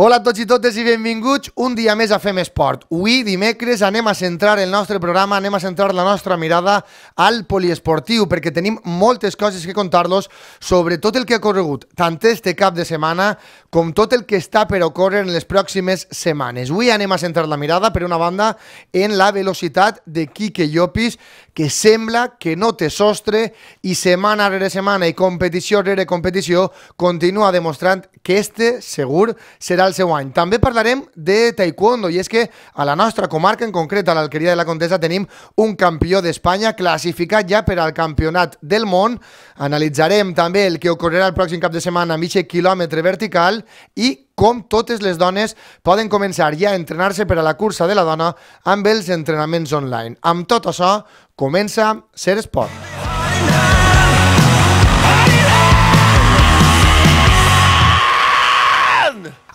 Hola a tots i totes i benvinguts un dia més a Fem Esport. Avui, dimecres, anem a centrar el nostre programa, anem a centrar la nostra mirada al poliesportiu, perquè tenim moltes coses que contar-los sobre tot el que ha corregut, tant este cap de setmana com tot el que està per ocórrer en les pròximes setmanes. Avui anem a centrar la mirada, per una banda, en la velocitat de Quique Llopis, que sembla que no té sostre i setmana rere setmana i competició rere competició continua demostrant que este segur serà el seu any. També parlarem de taekwondo, i és que a la nostra comarca, en concret a l'Alqueria de la Contesa, tenim un campió d'Espanya classificat ja per al campionat del món. Analitzarem també el que ocorrerà el pròxim cap de setmana a mig quilòmetre vertical i com totes les dones poden començar ja a entrenar-se per a la cursa de la dona amb els entrenaments online. Amb tot això, comença Ser Esport. Oh, no.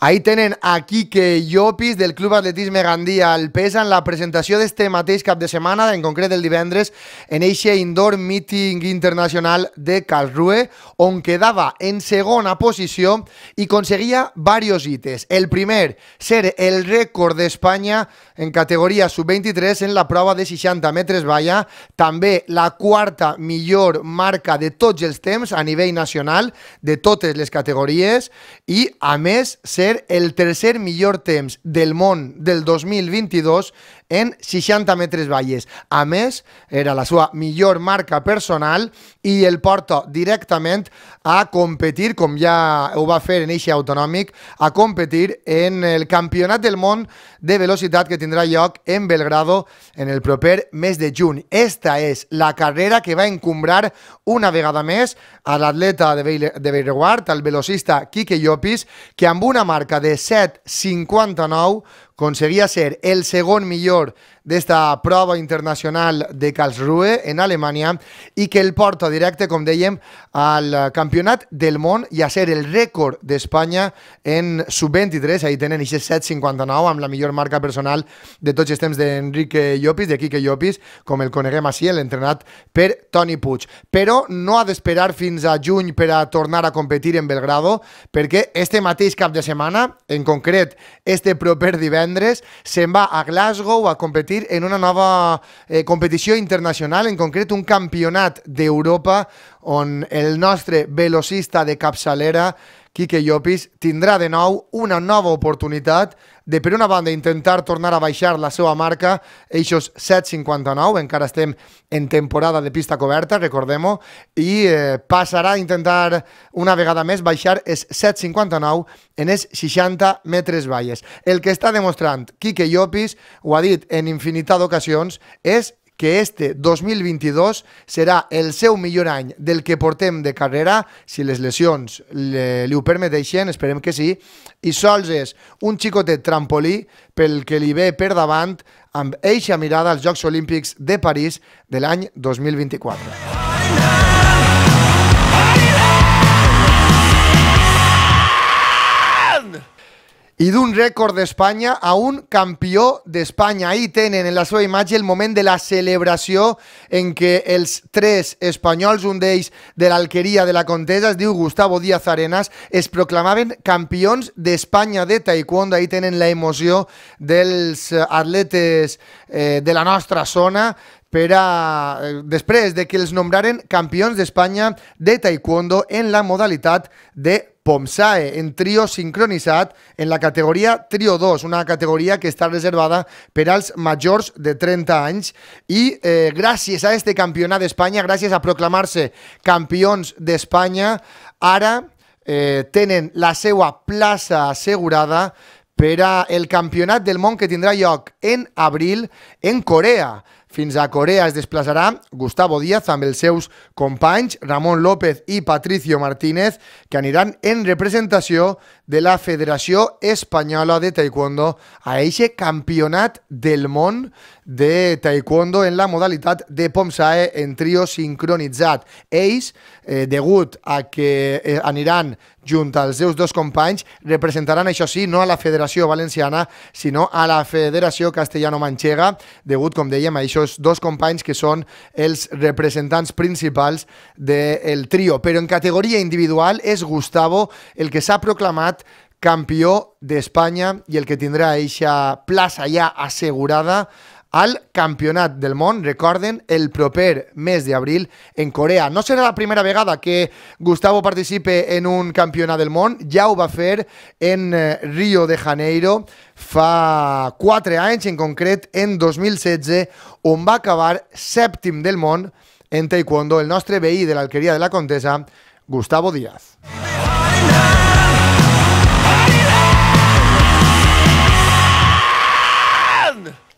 Ahí tenen a Quique Llopis del Club Atletisme Gandia al PESA en la presentació d'este mateix cap de setmana, en concret el divendres, en eixe Indoor Meeting Internacional de Calrue, on quedava en segona posició i aconseguia varios hites. El primer, ser el rècord d'Espanya en categoria sub-23 en la prova de 60 metres valla, també la quarta millor marca de tots els temps a nivell nacional de totes les categories i, a més, ser el tercer mejor temps del món del 2022 en 60 metres valles. A més, era la seva millor marca personal i el porta directament a competir, com ja ho va fer en eixe autonòmic, a competir en el Campionat del Món de Velocitat que tindrà lloc en Belgrado en el proper mes de juny. Esta és la carrera que va encumbrar una vegada més a l'atleta de, de Beireguard, el velocista Quique Llopis, que amb una marca de 7.59 conseguía ser el segundo mejor. d'esta prova internacional de Karlsruhe, en Alemanya, i que el porta directe, com dèiem, al campionat del món i a ser el rècord d'Espanya en sub-23. Ahir tenen aquest 7,59 amb la millor marca personal de tots els temps d'Enrique Llopis, de Quique Llopis, com el coneguem així, l'entrenat per Toni Puig. Però no ha d'esperar fins a juny per a tornar a competir en Belgrado, perquè este mateix cap de setmana, en concret este proper divendres, se'n va a Glasgow a competir convertir en una nova eh, competició internacional, en concret un campionat d'Europa on el nostre velocista de capçalera Quique Llopis tindrà de nou una nova oportunitat de, per una banda, intentar tornar a baixar la seva marca, eixos 7,59, encara estem en temporada de pista coberta, recordem-ho, i eh, passarà a intentar una vegada més baixar es 7,59 en es 60 metres valles. El que està demostrant Quique Llopis, ho ha dit en infinitat d'ocasions, és que este 2022 serà el seu millor any del que portem de carrera, si les lesions li, li ho permeteixen, esperem que sí, i sols és un xicotet trampolí pel que li ve per davant amb eixa mirada als Jocs Olímpics de París de l'any 2024. i d'un rècord d'Espanya a un campió d'Espanya. Ahir tenen en la seva imatge el moment de la celebració en què els tres espanyols, un d'ells de l'Alqueria de la Contesa, es diu Gustavo Díaz Arenas, es proclamaven campions d'Espanya de taekwondo. Ahir tenen la emoció dels atletes eh, de la nostra zona per a, eh, després de que els nombraren campions d'Espanya de taekwondo en la modalitat de Pomsae en trio sincronitzat en la categoria Trio 2, una categoria que està reservada per als majors de 30 anys i eh, gràcies a este campionat d'Espanya, gràcies a proclamar-se campions d'Espanya, ara eh, tenen la seva plaça assegurada per al el campionat del món que tindrà lloc en abril en Corea. Fins a Corea es desplaçarà Gustavo Díaz amb els seus companys Ramon López i Patricio Martínez, que aniran en representació de la Federació Espanyola de Taekwondo a eixe campionat del món de taekwondo en la modalitat de Pomsae en trio sincronitzat. Ells, eh, degut a que eh, aniran junt als seus dos companys, representaran, això sí, no a la Federació Valenciana, sinó a la Federació Castellano-Manxega, degut, com dèiem, a aquests dos companys que són els representants principals del de trio. Però en categoria individual és Gustavo el que s'ha proclamat anomenat campió d'Espanya i el que tindrà eixa plaça ja assegurada al Campionat del Món, recorden, el proper mes d'abril en Corea. No serà la primera vegada que Gustavo participe en un Campionat del Món, ja ho va fer en eh, Rio de Janeiro fa 4 anys, en concret en 2016, on va acabar sèptim del món en taekwondo, el nostre veí de l'Alqueria de la Contesa, Gustavo Díaz.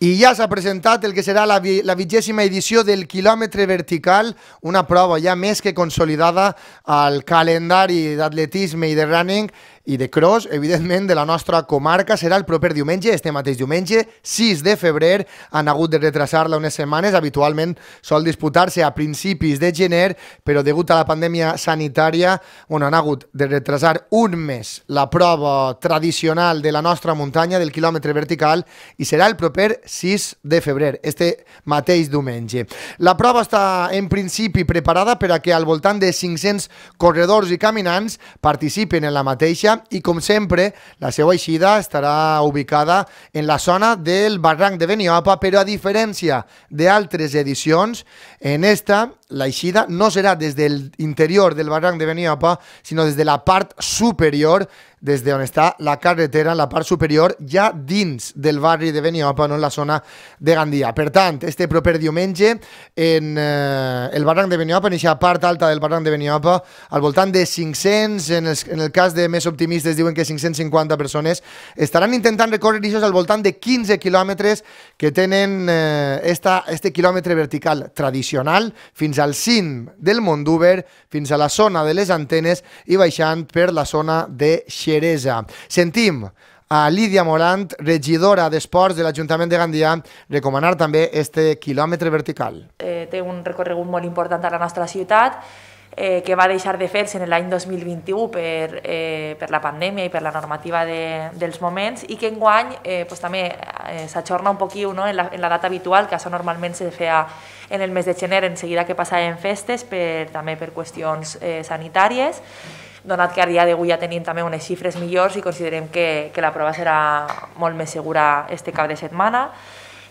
I ja s'ha presentat el que serà la, vi, la vigèsima edició del quilòmetre vertical, una prova ja més que consolidada al calendari d'atletisme i de running i de cross, evidentment, de la nostra comarca. Serà el proper diumenge, este mateix diumenge, 6 de febrer. Han hagut de retrasar-la unes setmanes. Habitualment sol disputar-se a principis de gener, però degut a la pandèmia sanitària, bueno, han hagut de retrasar un mes la prova tradicional de la nostra muntanya, del quilòmetre vertical, i serà el proper 6 de febrer, este mateix diumenge. La prova està en principi preparada per a que al voltant de 500 corredors i caminants participen en la mateixa i, com sempre, la seva eixida estarà ubicada en la zona del barranc de Beniopa, però a diferència d'altres edicions, en esta l'eixida no serà des de l'interior del barranc de Beniopa, sinó des de la part superior des d'on està la carretera en la part superior, ja dins del barri de Beniopa, no en la zona de Gandia. Per tant, este proper diumenge, en eh, el barranc de Beniopa, en aquesta part alta del barranc de Beniopa, al voltant de 500, en el, en el cas de més optimistes diuen que 550 persones, estaran intentant recórrer això al voltant de 15 quilòmetres que tenen eh, esta, este quilòmetre vertical tradicional fins al cim del Mondúber, fins a la zona de les antenes i baixant per la zona de Xerxes. Xeresa. Sentim a Lídia Morant, regidora d'Esports de l'Ajuntament de Gandia, recomanar també este quilòmetre vertical. Eh, té un recorregut molt important a la nostra ciutat, eh, que va deixar de fer-se en l'any 2021 per, eh, per la pandèmia i per la normativa de, dels moments i que enguany eh, pues, també eh, s'ajorna un poquiu no? en, la, en la data habitual, que això normalment se feia en el mes de gener, en seguida que passaven festes, per, també per qüestions eh, sanitàries. Mm donat que a dia d'avui ja tenim també unes xifres millors i considerem que, que la prova serà molt més segura este cap de setmana.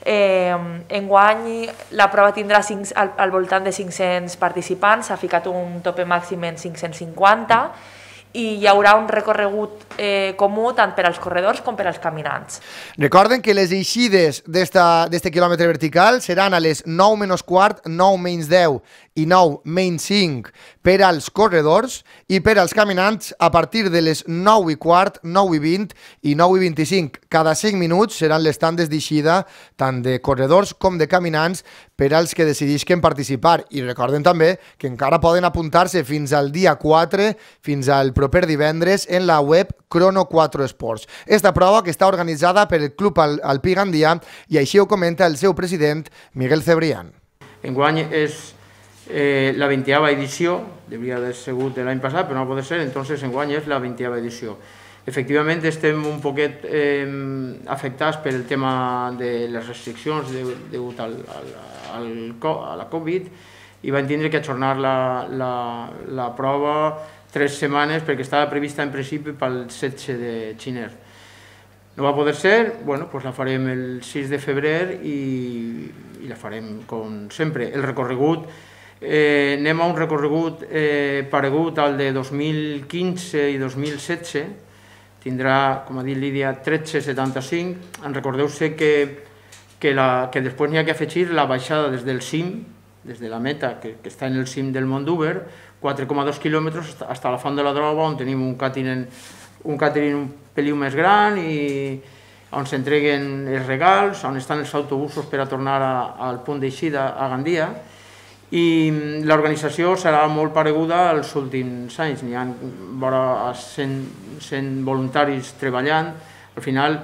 Eh, enguany la prova tindrà cinc, al, al voltant de 500 participants, s'ha ficat un tope màxim en 550, i hi haurà un recorregut eh, comú tant per als corredors com per als caminants. Recorden que les eixides d'aquest quilòmetre vertical seran a les 9 menys quart, 9 menys 10 i 9 menys 5 per als corredors i per als caminants a partir de les 9 i quart, 9 i 20 i 9 i 25. Cada 5 minuts seran les tandes d'eixida tant de corredors com de caminants per als que decidisquen participar. I recorden també que encara poden apuntar-se fins al dia 4, fins al proper divendres, en la web Crono4 Esports. Esta prova que està organitzada pel Club Al Alpí Gandia i així ho comenta el seu president, Miguel Cebrián. Enguany és Eh, la 20a edició, devia haver sigut de l'any passat, però no pot ser, entonces enguany és la 20a edició. Efectivament estem un poquet eh, afectats pel tema de les restriccions degut al, al, al, a la Covid i vam tindre que ajornar la, la, la prova tres setmanes perquè estava prevista en principi pel 16 de xiner. No va poder ser, bueno, pues la farem el 6 de febrer i, i la farem com sempre. El recorregut Eh, anem a un recorregut eh, paregut al de 2015 i 2016, tindrà, com ha dit Lídia, 1375. En recordeu-se que, que, la, que després n'hi ha que afegir la baixada des del cim, des de la meta, que, que està en el cim del Mont d'Uber, 4,2 quilòmetres fins a la Font de la Droga, on tenim un càtering un, catering un peliu més gran i on s'entreguen els regals, on estan els autobusos per a tornar a, al punt d'eixida a Gandia, i l'organització serà molt pareguda als últims anys, n'hi ha vora 100, 100 voluntaris treballant, al final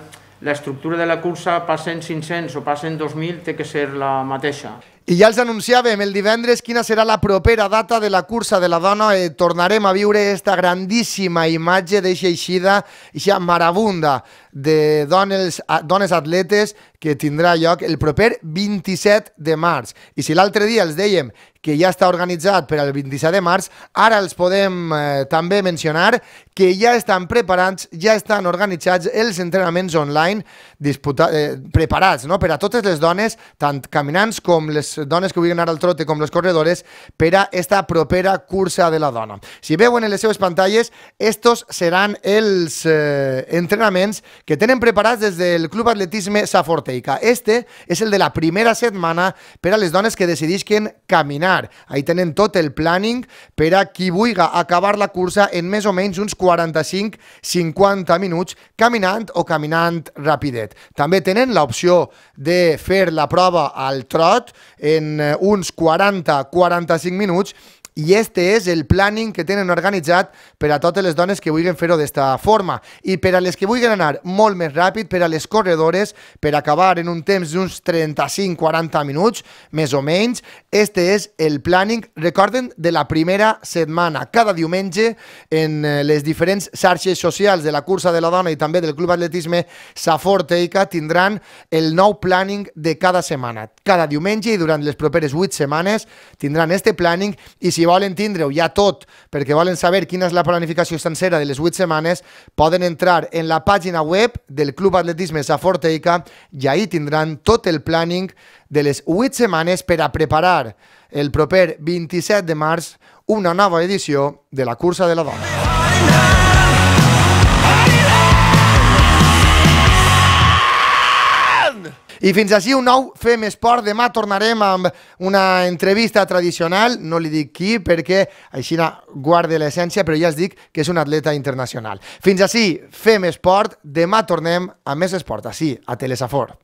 l'estructura de la cursa passen 500 o passen 2.000 té que ser la mateixa. I ja els anunciàvem el divendres quina serà la propera data de la cursa de la dona. Eh, tornarem a viure esta grandíssima imatge d'eixa eixida, eixa marabunda de dones, dones atletes que tindrà lloc el proper 27 de març. I si l'altre dia els dèiem que ja està organitzat per al 27 de març, ara els podem eh, també mencionar que ja estan preparats, ja estan organitzats els entrenaments online disputa, eh, preparats no? per a totes les dones, tant caminants com les dones que vulguin anar al trote com les corredores, per a esta propera cursa de la dona. Si veuen en les seves pantalles, estos seran els eh, entrenaments que tenen preparats des del Club Atletisme Saforteica. Este és el de la primera setmana per a les dones que decidisquen caminar. Ahí tenen tot el planning per a qui vulga acabar la cursa en més o menys uns 45-50 minuts caminant o caminant rapidet. També tenen l'opció de fer la prova al trot en eh, uns 40-45 minuts i este és el planning que tenen organitzat per a totes les dones que vulguin fer-ho d'esta forma. I per a les que vulguin anar molt més ràpid, per a les corredores, per acabar en un temps d'uns 35-40 minuts, més o menys, este és el planning, recorden, de la primera setmana. Cada diumenge, en eh, les diferents xarxes socials de la cursa de la dona i també del Club Atletisme Safor Teica tindran el nou planning de cada setmana. Cada diumenge i durant les properes 8 setmanes tindran este planning i si si volen tindre-ho ja tot, perquè volen saber quina és la planificació sencera de les 8 setmanes, poden entrar en la pàgina web del Club Atletisme Saforteica i ahir tindran tot el planning de les 8 setmanes per a preparar el proper 27 de març una nova edició de la Cursa de la Dona. I fins així un nou Fem Esport. Demà tornarem amb una entrevista tradicional, no li dic qui, perquè així guarda l'essència, però ja els dic que és un atleta internacional. Fins així, Fem Esport. Demà tornem a més esport, així, a Telesafor.